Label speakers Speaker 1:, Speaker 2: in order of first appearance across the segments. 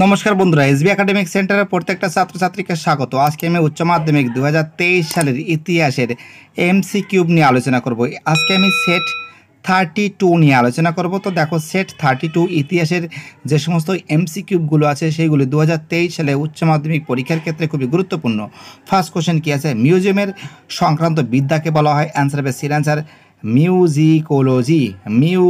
Speaker 1: নমস্কার বন্ধুরা S B academic সেন্টারের প্রত্যেকটা ছাত্রছাত্রীকে স্বাগত আজকে আমি উচ্চ মাধ্যমিক দু সালের ইতিহাসের এমসি কিউব নিয়ে আলোচনা করব আজকে আমি সেট থার্টি টু নিয়ে আলোচনা করব তো দেখো সেট থার্টি টু ইতিহাসের যে সমস্ত এমসি কিউবগুলো আছে সেইগুলি দু সালে উচ্চ মাধ্যমিক পরীক্ষার ক্ষেত্রে খুবই গুরুত্বপূর্ণ ফার্স্ট কোশ্চেন কী আছে মিউজিয়ামের সংক্রান্ত বিদ্যাকে বলা হয় অ্যান্সার হবে সির অ্যান্সার মিউজিকোলজি মিউ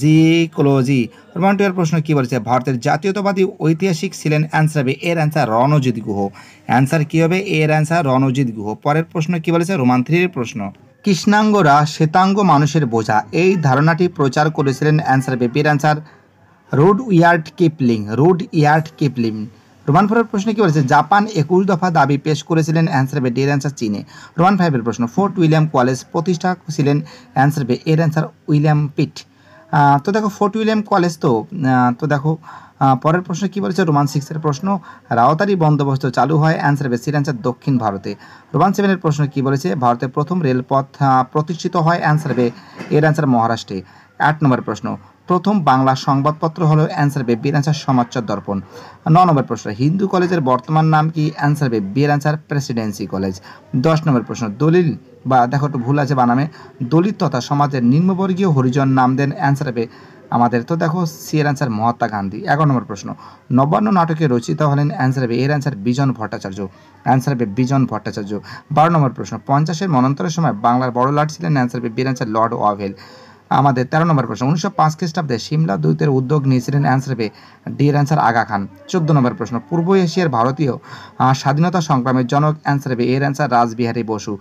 Speaker 1: জিকোলজি রোমান্টিয়ার প্রশ্ন কী বলেছে ভারতের জাতীয়তাবাদী ঐতিহাসিক ছিলেন অ্যান্সার হবে এর অ্যান্সার রণজিৎ গুহ অ্যান্সার কী হবে এর অ্যান্সার রণজিৎ গুহ পরের প্রশ্ন কী বলেছে রোমান থ্রির প্রশ্ন কৃষ্ণাঙ্গরা শ্বেতাঙ্গ মানুষের বোঝা এই ধারণাটি প্রচার করেছিলেন অ্যান্সার হবে বির answer Rudyard Kipling Rudyard Kipling Roman ফোরের প্রশ্ন কি বলেছে জাপান একুশ দফা দাবি পেশ করেছিলেন অ্যান্সার বে ডের অ্যান্সার চীনে রোমান ফাইভের প্রশ্ন ফোর্ট উইলিয়াম কলেজ প্রতিষ্ঠা ছিলেন অ্যান্সার বে এর অ্যান্সার উইলিয়াম পিট তো দেখো ফোর্ট উইলিয়াম কলেজ তো তো দেখো পরের প্রশ্ন কী বলেছে রোমান সিক্সের প্রশ্ন রাওতারি বন্দোবস্ত চালু হয় অ্যান্সার বেসির অ্যান্সার দক্ষিণ ভারতে রোমান সেভেনের প্রশ্ন কী বলেছে ভারতে প্রথম রেলপথ প্রতিষ্ঠিত হয় অ্যান্সার বে এর অ্যান্সার মহারাষ্ট্রে আট নম্বর প্রশ্ন প্রথম বাংলা সংবাদপত্র হলো অ্যান্সার বে বিয়ের অ্যান্সার সমাচার দর্পণ ন নম্বর প্রশ্ন হিন্দু কলেজের বর্তমান নাম কি অ্যান্সার বে বিয়ের অ্যান্সার প্রেসিডেন্সি কলেজ দশ নম্বর প্রশ্ন দলিল বা দেখো একটু ভুল আছে বানামে দলিত তথা সমাজের নিম্নবর্গীয় হরিজন নাম দেন অ্যান্সার বে আমাদের তো দেখো সি এর অ্যান্সার মহাত্মা গান্ধী এগারো নম্বর প্রশ্ন নবান্ন নাটকে রচিত হলেন অ্যান্সার বে এর অ্যান্সার বিজন ভট্টাচার্য অ্যান্সার বে বিজন ভট্টাচার্য বারো নম্বর প্রশ্ন পঞ্চাশের মনন্তরের সময় বাংলার বড় লর্ড ছিলেন অ্যান্সার বে বীর অ্যান্সার লর্ড ওয়াভেল আমাদের তেরো নম্বর প্রশ্ন উনিশশো পাঁচ খ্রিস্টাব্দে সিমলা দ্বৈতের উদ্যোগ নিয়েছিলেন অ্যান্সার পে ডিএর অ্যান্সার আগা খান চোদ্দ নম্বর প্রশ্ন পূর্ব এশিয়ার ভারতীয় স্বাধীনতা সংগ্রামের জনক অ্যান্সার পে এর অ্যান্সার রাসবিহারী বসু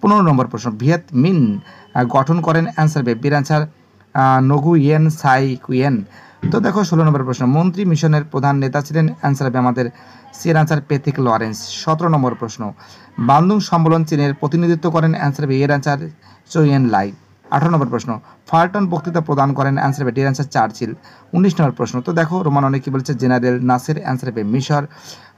Speaker 1: পনেরো নম্বর প্রশ্ন ভিয়েত মিন গঠন করেন অ্যান্সার পে বীর অ্যান্সার নগুয়েন সাই কুয়েন তো দেখো ষোলো নম্বর প্রশ্ন মন্ত্রী মিশনের প্রধান নেতা ছিলেন অ্যান্সার হবে আমাদের সিয়ের অ্যান্সার পেথিক লরেন্স সতেরো নম্বর প্রশ্ন বান্দুং সম্মেলন চীনের প্রতিনিধিত্ব করেন অ্যান্সার হবে এর অ্যান্সার চোয়েন লাই আঠারো নম্বর প্রশ্ন ফাল্টন বক্তৃতা প্রদান করেন অ্যান্সার হবে ডিয়ার অ্যান্সার চার্চিল উনিশ নম্বর প্রশ্ন তো দেখো রোমান অনেক কি বলেছে জেনারেল নাসের অ্যান্সার হবে মিশর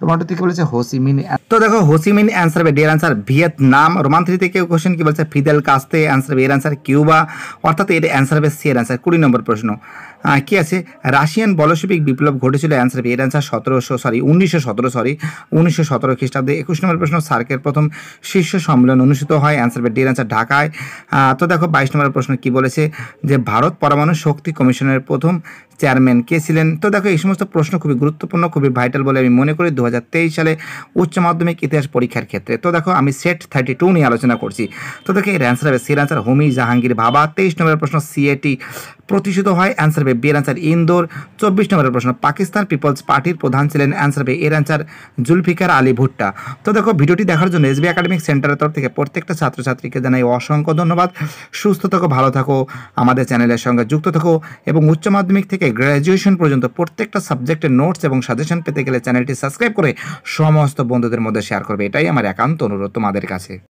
Speaker 1: রোমান টু থেকে বলেছে হোসিমিন তো দেখো হোসিমিন অ্যান্সার হবে dear answer Vietnam Roman three থেকে কোশ্চেন কি বলছে ফিদেল কাস্তে অ্যান্সার হবে এর অ্যান্সার কিউবা অর্থাৎ এর অ্যান্সার হবে সি এর অ্যান্সার কুড়ি নম্বর প্রশ্ন কি আছে রাশিয়ান বলসবিক বিপ্লব ঘটেছিল অ্যান্সার বি এর অ্যান্সার সতেরোশো সরি উনিশশো সতেরো সরি উনিশশো সতেরো খ্রিস্টাব্দে একুশ নম্বর প্রশ্ন সার্কের প্রথম শীর্ষ সম্মেলন অনুষ্ঠিত হয় অ্যান্সার বি ডির অ্যান্সার ঢাকায় তো দেখো বাইশ নম্বর প্রশ্ন কি বলেছে যে ভারত পরমাণু শক্তি কমিশনের প্রথম চেয়ারম্যান কে ছিলেন তো দেখো এই সমস্ত প্রশ্ন খুবই গুরুত্বপূর্ণ খুবই ভাইটাল বলে আমি মনে করি দু সালে উচ্চ মাধ্যমিক ইতিহাস পরীক্ষার ক্ষেত্রে তো দেখো আমি সেট থার্টি টু নিয়ে আলোচনা করছি তো দেখো এর অ্যান্সার হবে সির অ্যান্সার হোমি জাহাঙ্গীর বাবা তেইশ নম্বর প্রশ্ন সিএটি প্রতিষ্ঠিত হয় অ্যান্সার হবে হবে বিয়ের আনসার ইন্দোর চব্বিশ নম্বরের প্রশ্ন পাকিস্তান পিপলস পার্টির প্রধান ছিলেন অ্যান্সার হবে এর অ্যান্সার জুলফিকার আলী ভুট্টা তো দেখো ভিডিওটি দেখার জন্য এসবি একাডেমিক সেন্টারের তরফ থেকে প্রত্যেকটা ছাত্রছাত্রীকে জানাই অসংখ্য ধন্যবাদ সুস্থ থাকো ভালো থাকো আমাদের চ্যানেলের সঙ্গে যুক্ত থাকো এবং উচ্চ মাধ্যমিক থেকে গ্র্যাজুয়েশন পর্যন্ত প্রত্যেকটা সাবজেক্টের নোটস এবং সাজেশন পেতে গেলে চ্যানেলটি সাবস্ক্রাইব করে সমস্ত বন্ধুদের মধ্যে শেয়ার করবে এটাই আমার একান্ত অনুরোধ তোমাদের কাছে